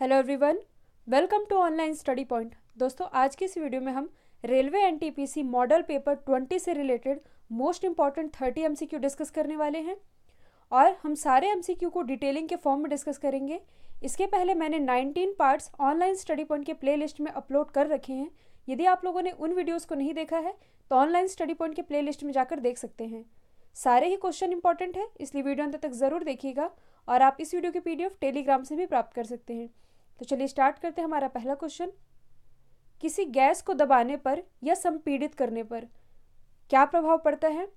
hello everyone welcome to online study point दोस्तों आज की इस वीडियो में हम रेलवे एनटीपीसी मॉडल पेपर 20 से related most important 30 MCQ discuss करने वाले हैं और हम सारे एमसीक्यू को डिटेलिंग के फॉर्म में डिस्कस करेंगे इसके पहले मैंने 19 पार्ट्स ऑनलाइन स्टडी पॉइंट के प्ले में अपलोड कर रखे हैं यदि आप लोगों ने उन वीडियोज़ को नहीं देखा है तो ऑनलाइन स्टडी पॉइंट के प्ले में जाकर देख सकते हैं सारे ही क्वेश्चन इंपॉर्टेंट है इसलिए वीडियो अंत तक ज़रूर देखिएगा और आप इस वीडियो की पीडीएफ टेलीग्राम से भी प्राप्त कर सकते हैं तो चलिए स्टार्ट करते हैं हमारा पहला क्वेश्चन किसी गैस को दबाने पर या संपीड़ित करने पर क्या प्रभाव पड़ता है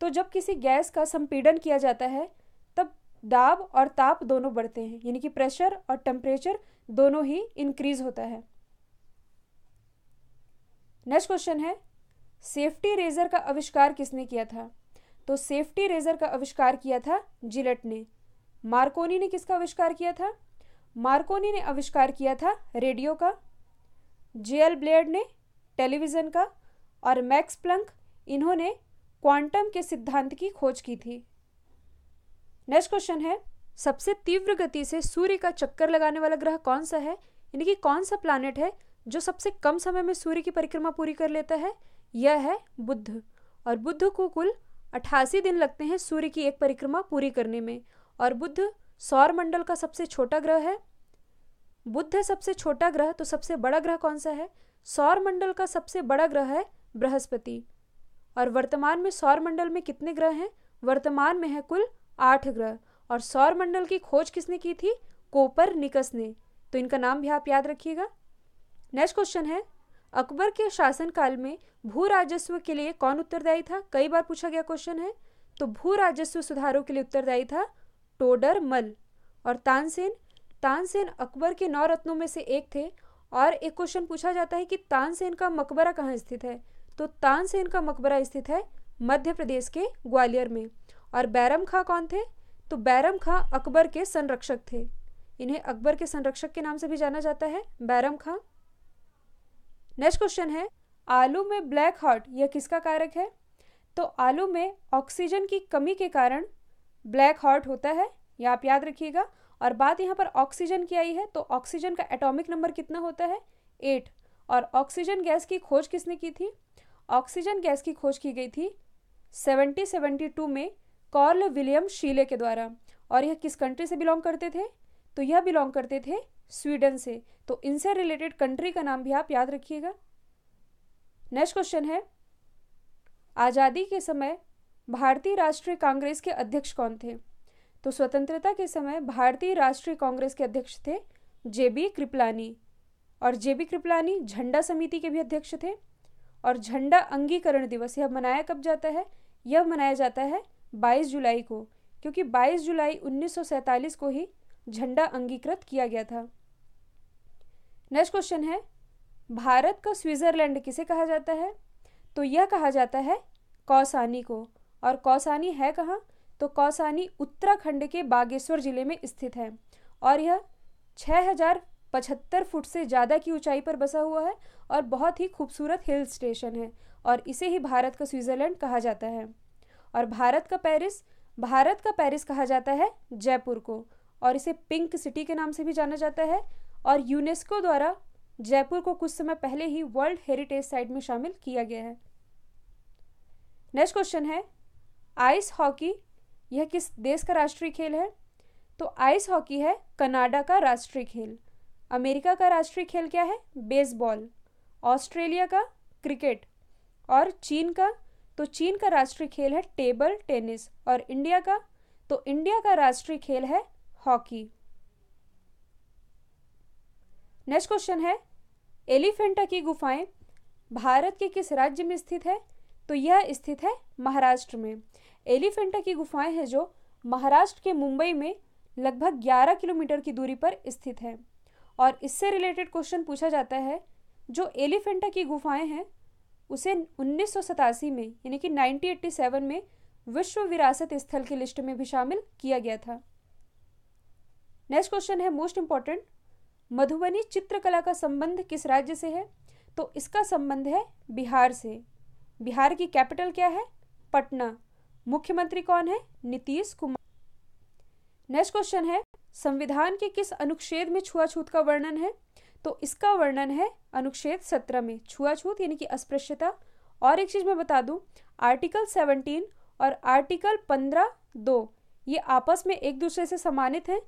तो जब किसी गैस का संपीड़न किया जाता है तब दाब और ताप दोनों बढ़ते हैं यानी कि प्रेशर और टेम्परेचर दोनों ही इंक्रीज होता है नेक्स्ट क्वेश्चन है सेफ्टी रेजर का आविष्कार किसने किया था तो सेफ्टी रेजर का आविष्कार किया था जिलेट ने मार्कोनी ने किसका आविष्कार किया था मार्कोनी ने आविष्कार किया था रेडियो का जे ब्लेड ने टेलीविज़न का और मैक्स प्लंक इन्होंने क्वांटम के सिद्धांत की खोज की थी नेक्स्ट क्वेश्चन है सबसे तीव्र गति से सूर्य का चक्कर लगाने वाला ग्रह कौन सा है यानी कि कौन सा प्लानट है जो सबसे कम समय में सूर्य की परिक्रमा पूरी कर लेता है यह है बुद्ध और बुद्ध को कुल अट्ठासी दिन लगते हैं सूर्य की एक परिक्रमा पूरी करने में और बुद्ध सौर मंडल का सबसे छोटा ग्रह है बुद्ध है सबसे छोटा ग्रह तो सबसे बड़ा ग्रह कौन सा है सौर मंडल का सबसे बड़ा ग्रह है बृहस्पति और वर्तमान में सौर मंडल में कितने ग्रह हैं वर्तमान में है कुल आठ ग्रह और सौर मंडल की खोज किसने की थी कोपर निकस ने तो इनका नाम भी आप याद रखिएगा नेक्स्ट क्वेश्चन है अकबर के शासनकाल में भू राजस्व के लिए कौन उत्तरदायी था कई बार पूछा गया क्वेश्चन है तो भू राजस्व सुधारों के लिए उत्तरदायी था टोडर मल और तानसेन तानसेन अकबर के नौ रत्नों में से एक थे और एक क्वेश्चन पूछा जाता है कि तानसेन का मकबरा कहाँ स्थित है तो तानसेन का मकबरा स्थित है मध्य प्रदेश के ग्वालियर में और बैरम खां कौन थे तो बैरम खां अकबर के संरक्षक थे इन्हें अकबर के संरक्षक के नाम से भी जाना जाता है बैरम खां नेक्स्ट क्वेश्चन है आलू में ब्लैक हार्ट यह किसका कारक है तो आलू में ऑक्सीजन की कमी के कारण ब्लैक हार्ट होता है या आप याद रखिएगा और बात यहाँ पर ऑक्सीजन की आई है तो ऑक्सीजन का एटॉमिक नंबर कितना होता है एट और ऑक्सीजन गैस की खोज किसने की थी ऑक्सीजन गैस की खोज की गई थी 1772 में कॉर्ल विलियम शीले के द्वारा और यह किस कंट्री से बिलोंग करते थे तो यह बिलोंग करते थे स्वीडन से तो इनसे रिलेटेड कंट्री का नाम भी आप याद रखिएगा नेक्स्ट क्वेश्चन है आज़ादी के समय भारतीय राष्ट्रीय कांग्रेस के अध्यक्ष कौन थे तो स्वतंत्रता के समय भारतीय राष्ट्रीय कांग्रेस के अध्यक्ष थे जे बी कृपलानी और जे बी कृपलानी झंडा समिति के भी अध्यक्ष थे और झंडा अंगीकरण दिवस यह मनाया कब जाता है यह मनाया जाता है 22 जुलाई को क्योंकि 22 जुलाई 1947 को ही झंडा अंगीकृत किया गया था नेक्स्ट क्वेश्चन है भारत का स्विट्ज़रलैंड किसे कहा जाता है तो यह कहा जाता है कौसानी को और कौसानी है कहाँ तो कौसानी उत्तराखंड के बागेश्वर जिले में स्थित है और यह छः हज़ार पचहत्तर फुट से ज़्यादा की ऊंचाई पर बसा हुआ है और बहुत ही खूबसूरत हिल स्टेशन है और इसे ही भारत का स्विट्ज़रलैंड कहा जाता है और भारत का पेरिस भारत का पेरिस कहा जाता है जयपुर को और इसे पिंक सिटी के नाम से भी जाना जाता है और यूनेस्को द्वारा जयपुर को कुछ समय पहले ही वर्ल्ड हेरिटेज साइट में शामिल किया गया है नेक्स्ट क्वेश्चन है आइस हॉकी यह किस देश का राष्ट्रीय खेल है तो आइस हॉकी है कनाडा का राष्ट्रीय खेल अमेरिका का राष्ट्रीय खेल क्या है बेसबॉल ऑस्ट्रेलिया का क्रिकेट और चीन का तो चीन का राष्ट्रीय खेल है टेबल टेनिस और इंडिया का तो इंडिया का राष्ट्रीय खेल है हॉकी नेक्स्ट क्वेश्चन है एलिफेंटा की गुफाएं भारत के किस राज्य में स्थित है तो यह स्थित है महाराष्ट्र में एलिफेंटा की गुफाएं हैं जो महाराष्ट्र के मुंबई में लगभग 11 किलोमीटर की दूरी पर स्थित है और इससे रिलेटेड क्वेश्चन पूछा जाता है जो एलिफेंटा की गुफाएं हैं उसे उन्नीस में यानी कि 1987 में विश्व विरासत स्थल की लिस्ट में भी शामिल किया गया था नेक्स्ट क्वेश्चन है मोस्ट इम्पॉर्टेंट मधुबनी चित्रकला का संबंध किस राज्य से है तो इसका संबंध है बिहार से बिहार की कैपिटल क्या है पटना मुख्यमंत्री कौन है नीतीश कुमार नेक्स्ट क्वेश्चन है संविधान के किस अनुच्छेद में छुआछूत का वर्णन है तो इसका वर्णन है अनुच्छेद सत्रह में छुआछूत यानी कि अस्पृश्यता और एक चीज़ मैं बता दूं आर्टिकल सेवनटीन और आर्टिकल पंद्रह दो ये आपस में एक दूसरे से सम्मानित हैं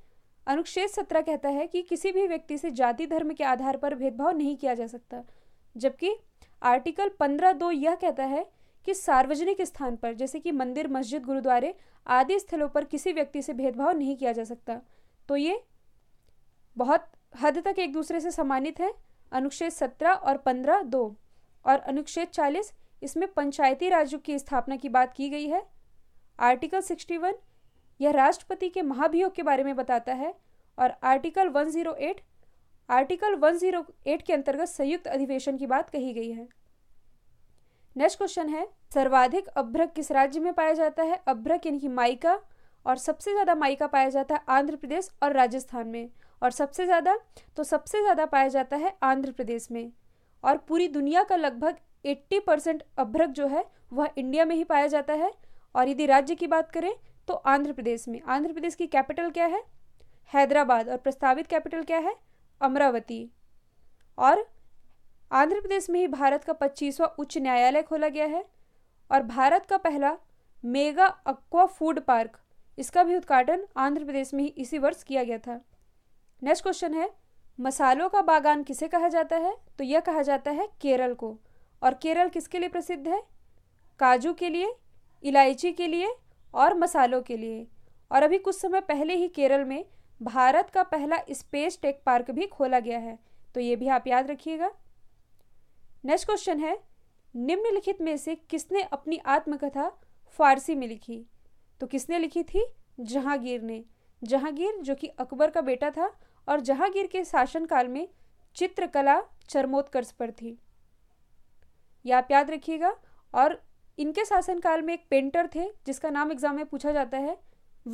अनुच्छेद सत्रह कहता है कि किसी भी व्यक्ति से जाति धर्म के आधार पर भेदभाव नहीं किया जा सकता जबकि आर्टिकल पंद्रह दो यह कहता है कि सार्वजनिक स्थान पर जैसे कि मंदिर मस्जिद गुरुद्वारे आदि स्थलों पर किसी व्यक्ति से भेदभाव नहीं किया जा सकता तो ये बहुत हद तक एक दूसरे से सम्मानित है अनुच्छेद सत्रह और पंद्रह दो और अनुच्छेद चालीस इसमें पंचायती राज्यों की स्थापना की बात की गई है आर्टिकल सिक्सटी वन यह राष्ट्रपति के महाभियोग के बारे में बताता है और article one zero eight article one zero eight के अंतर्गत संयुक्त अधिवेशन की बात कही गई है नेक्स्ट क्वेश्चन है सर्वाधिक अभ्रक किस राज्य में पाया जाता है अभ्रक यानी माइका और सबसे ज़्यादा माइका पाया जाता है आंध्र प्रदेश और राजस्थान में और सबसे ज़्यादा तो सबसे ज़्यादा पाया जाता है आंध्र प्रदेश में और पूरी दुनिया का लगभग 80 परसेंट अभ्रक जो है वह इंडिया में ही पाया जाता है और यदि राज्य की बात करें तो आंध्र प्रदेश में आंध्र प्रदेश की कैपिटल क्या है हैदराबाद और प्रस्तावित कैपिटल क्या है अमरावती और आंध्र प्रदेश में ही भारत का पच्चीसवां उच्च न्यायालय खोला गया है और भारत का पहला मेगा अक्वा फूड पार्क इसका भी उद्घाटन आंध्र प्रदेश में ही इसी वर्ष किया गया था नेक्स्ट क्वेश्चन है मसालों का बागान किसे कहा जाता है तो यह कहा जाता है केरल को और केरल किसके लिए प्रसिद्ध है काजू के लिए इलायची के लिए और मसालों के लिए और अभी कुछ समय पहले ही केरल में भारत का पहला स्पेस टेक पार्क भी खोला गया है तो ये भी आप याद रखिएगा नेक्स्ट क्वेश्चन है निम्नलिखित में से किसने अपनी आत्मकथा फारसी में लिखी तो किसने लिखी थी जहांगीर ने जहांगीर जो कि अकबर का बेटा था और जहांगीर के शासनकाल में चित्रकला चरमोत्कर्ष पर थी या आप याद रखिएगा और इनके शासनकाल में एक पेंटर थे जिसका नाम एग्जाम में पूछा जाता है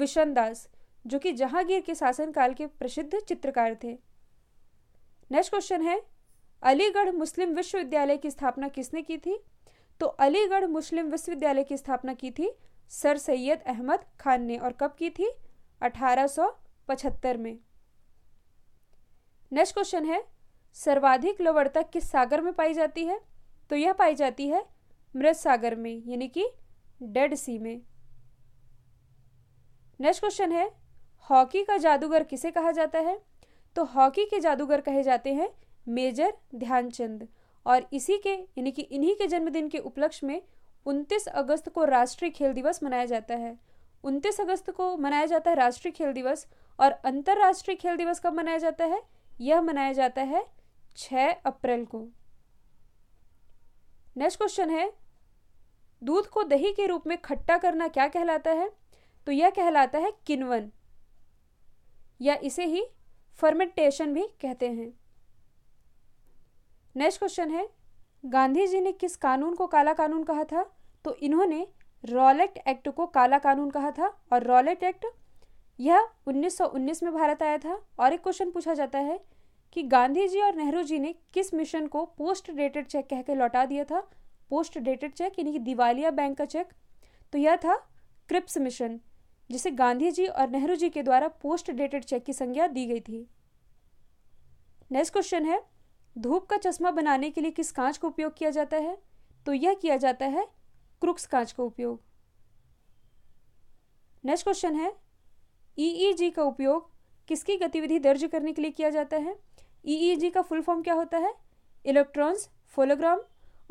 विशन दास जो कि जहांगीर के शासनकाल के प्रसिद्ध चित्रकार थे नेक्स्ट क्वेश्चन है अलीगढ़ मुस्लिम विश्वविद्यालय की स्थापना किसने की थी तो अलीगढ़ मुस्लिम विश्वविद्यालय की स्थापना की थी सर सैयद अहमद खान ने और कब की थी 1875 में नेक्स्ट क्वेश्चन है सर्वाधिक लवणता किस सागर में पाई जाती है तो यह पाई जाती है मृत सागर में यानी कि डेड सी में नेक्स्ट क्वेश्चन है हॉकी का जादूगर किसे कहा जाता है तो हॉकी के जादूगर कहे जाते हैं मेजर ध्यानचंद और इसी के यानी कि इन्हीं के जन्मदिन के उपलक्ष्य में 29 अगस्त को राष्ट्रीय खेल दिवस मनाया जाता है 29 अगस्त को मनाया जाता है राष्ट्रीय खेल दिवस और अंतर्राष्ट्रीय खेल दिवस कब मनाया जाता है यह मनाया जाता है 6 अप्रैल को नेक्स्ट क्वेश्चन है दूध को दही के रूप में खट्टा करना क्या कहलाता है तो यह कहलाता है किनवन या इसे ही फर्मेंटेशन भी कहते हैं नेक्स्ट क्वेश्चन है गांधी जी ने किस कानून को काला कानून कहा था तो इन्होंने रॉलेट एक्ट को काला कानून कहा था और रॉलेट एक्ट यह 1919 में भारत आया था और एक क्वेश्चन पूछा जाता है कि गांधी जी और नेहरू जी ने किस मिशन को पोस्ट डेटेड चेक कह के लौटा दिया था पोस्ट डेटेड चेक यानी कि दिवालिया बैंक का चेक तो यह था क्रिप्स मिशन जिसे गांधी जी और नेहरू जी के द्वारा पोस्ट डेटेड चेक की संज्ञा दी गई थी नेक्स्ट क्वेश्चन है धूप का चश्मा बनाने के लिए किस कांच का उपयोग किया जाता है तो यह किया जाता है क्रुक्स कांच का उपयोग नेक्स्ट क्वेश्चन है ईईजी e e का उपयोग किसकी गतिविधि दर्ज करने के लिए किया जाता है ईईजी e का फुल फॉर्म क्या होता है इलेक्ट्रॉन्स फोलोग्राम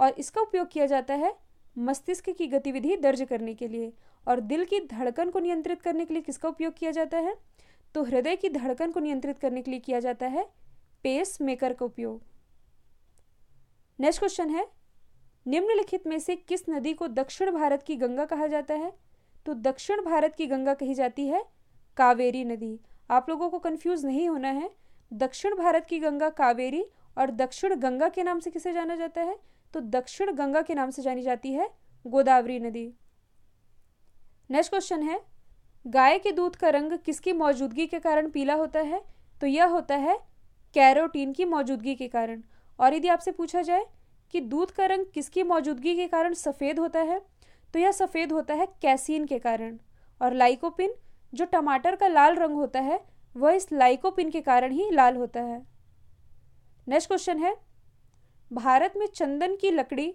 और इसका उपयोग किया जाता है मस्तिष्क की गतिविधि दर्ज करने के लिए और दिल की धड़कन को नियंत्रित करने के लिए किसका उपयोग किया जाता है तो हृदय की धड़कन को नियंत्रित करने के लिए किया जाता है पेस मेकर का उपयोग नेक्स्ट क्वेश्चन है निम्नलिखित में से किस नदी को दक्षिण भारत की गंगा कहा जाता है तो दक्षिण भारत की गंगा कही जाती है कावेरी नदी आप लोगों को कंफ्यूज नहीं होना है दक्षिण भारत की गंगा कावेरी और दक्षिण गंगा के नाम से किसे जाना जाता है तो दक्षिण गंगा के नाम से जानी जाती है गोदावरी नदी नेक्स्ट क्वेश्चन है गाय के दूध का रंग किसकी मौजूदगी के कारण पीला होता है तो यह होता है कैरोटीन की मौजूदगी के कारण और यदि आपसे पूछा जाए कि दूध का रंग किसकी मौजूदगी के कारण सफ़ेद होता है तो यह सफ़ेद होता है कैसीन के कारण और लाइकोपिन जो टमाटर का लाल रंग होता है वह इस लाइकोपिन के कारण ही लाल होता है नेक्स्ट क्वेश्चन है भारत में चंदन की लकड़ी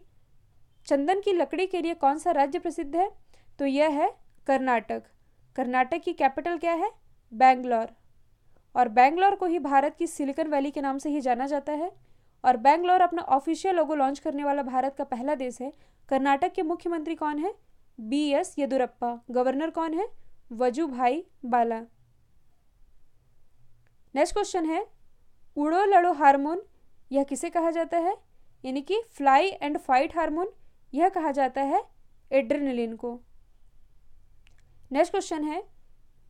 चंदन की लकड़ी के लिए कौन सा राज्य प्रसिद्ध है तो यह है कर्नाटक कर्नाटक की कैपिटल क्या है बैंगलोर और बैंगलोर को ही भारत की सिलिकन वैली के नाम से ही जाना जाता है और बैंगलोर अपना ऑफिशियल लोगो लॉन्च करने वाला भारत का पहला देश है कर्नाटक के मुख्यमंत्री कौन है बी एस येदुरप्पा गवर्नर कौन है भाई बाला नेक्स्ट क्वेश्चन है उड़ो लड़ो हार्मोन यह किसे कहा जाता है यानी कि फ्लाई एंड फाइट हार्मोन यह कहा जाता है एड्रेनलिन को नेक्स्ट क्वेश्चन है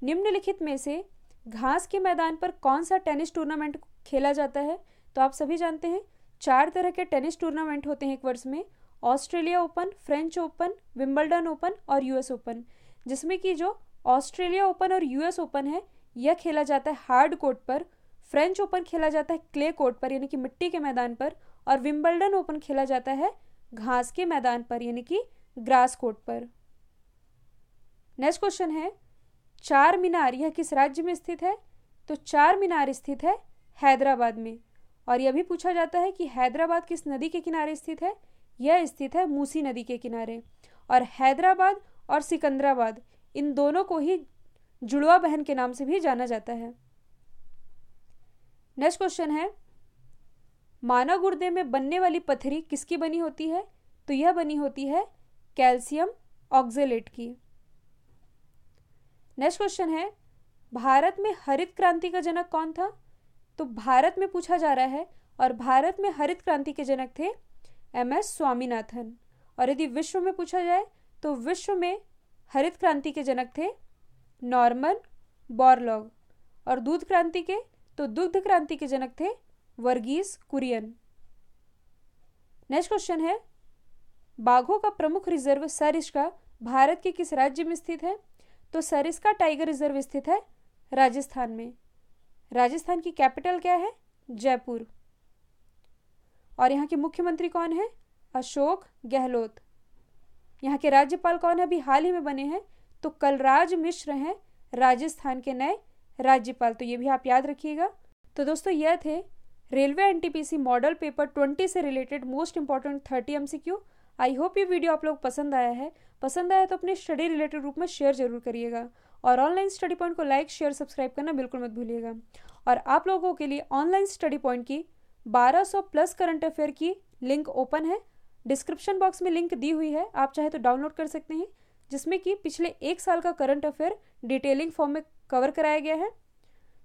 निम्नलिखित में से घास के मैदान पर कौन सा टेनिस टूर्नामेंट खेला जाता है तो आप सभी जानते हैं चार तरह के टेनिस टूर्नामेंट होते हैं एक वर्ष में Australia Open French Open Wimbledon Open और यूएस ओपन जिसमें कि जो ऑस्ट्रेलिया ओपन और यूएस ओपन है यह खेला जाता है हार्ड कोर्ट पर फ्रेंच ओपन खेला जाता है क्ले कोर्ट पर यानी कि मिट्टी के मैदान पर और विम्बलडन ओपन खेला जाता है घास के मैदान पर यानी कि ग्रास कोर्ट पर नेक्स्ट क्वेश्चन है चार मीनार यह किस राज्य में स्थित है तो चार मीनार स्थित है हैदराबाद में और यह भी पूछा जाता है कि हैदराबाद किस नदी के किनारे स्थित है यह स्थित है मूसी नदी के किनारे और हैदराबाद और सिकंदराबाद इन दोनों को ही जुड़वा बहन के नाम से भी जाना जाता है नेक्स्ट क्वेश्चन है मानव गुर्दे में बनने वाली पथरी किसकी बनी होती है तो यह बनी होती है कैल्शियम ऑक्जेलेट की नेक्स्ट क्वेश्चन है भारत में हरित क्रांति का जनक कौन था तो भारत में पूछा जा रहा है और भारत में हरित क्रांति के जनक थे एम एस स्वामीनाथन और यदि विश्व में पूछा जाए तो विश्व में हरित क्रांति के जनक थे नॉर्मन बॉर्लॉग और दूध क्रांति के तो दुग्ध क्रांति के जनक थे वर्गीस कुरियन नेक्स्ट क्वेश्चन है बाघों का प्रमुख रिजर्व सरिस्का भारत के किस राज्य में स्थित है तो सरिस्का टाइगर रिजर्व स्थित है राजस्थान में राजस्थान की कैपिटल क्या है जयपुर और यहाँ के मुख्यमंत्री कौन है अशोक गहलोत यहाँ के राज्यपाल कौन है अभी हाल ही में बने हैं तो कलराज मिश्र हैं राजस्थान के नए राज्यपाल तो ये भी आप याद रखिएगा तो दोस्तों यह थे रेलवे एनटीपीसी मॉडल पेपर 20 से related most important thirty M I hope ये वीडियो आप लोग पसंद आया है पसंद आया तो अपने स्टडी रिलेटेड रूप में शेयर जरूर करिएगा और ऑनलाइन स्टडी पॉइंट को लाइक शेयर सब्सक्राइब करना बिल्कुल मत भूलिएगा और आप लोगों के लिए ऑनलाइन स्टडी पॉइंट की 1200 प्लस करंट अफेयर की लिंक ओपन है डिस्क्रिप्शन बॉक्स में लिंक दी हुई है आप चाहे तो डाउनलोड कर सकते हैं जिसमें कि पिछले एक साल का करंट अफेयर डिटेलिंग फॉर्म में कवर कराया गया है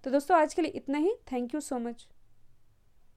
तो दोस्तों आज के लिए इतना ही थैंक यू सो मच